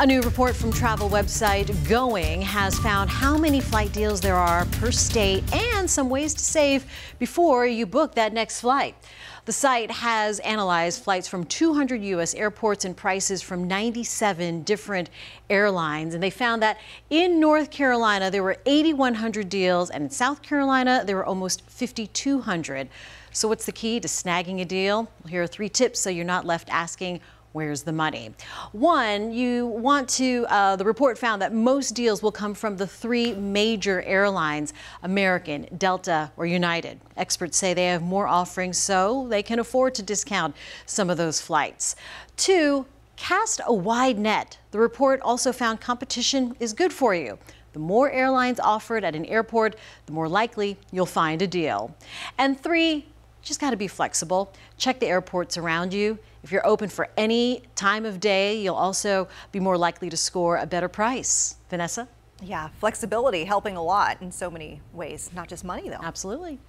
A new report from travel website Going has found how many flight deals there are per state and some ways to save before you book that next flight. The site has analyzed flights from 200 U.S. airports and prices from 97 different airlines. And they found that in North Carolina, there were 8,100 deals, and in South Carolina, there were almost 5,200. So, what's the key to snagging a deal? Well, here are three tips so you're not left asking, Where's the money? One, you want to, uh, the report found that most deals will come from the three major airlines American, Delta, or United. Experts say they have more offerings, so they can afford to discount some of those flights. Two, cast a wide net. The report also found competition is good for you. The more airlines offered at an airport, the more likely you'll find a deal. And three, just got to be flexible. Check the airports around you. If you're open for any time of day, you'll also be more likely to score a better price. Vanessa? Yeah, flexibility helping a lot in so many ways, not just money though. Absolutely.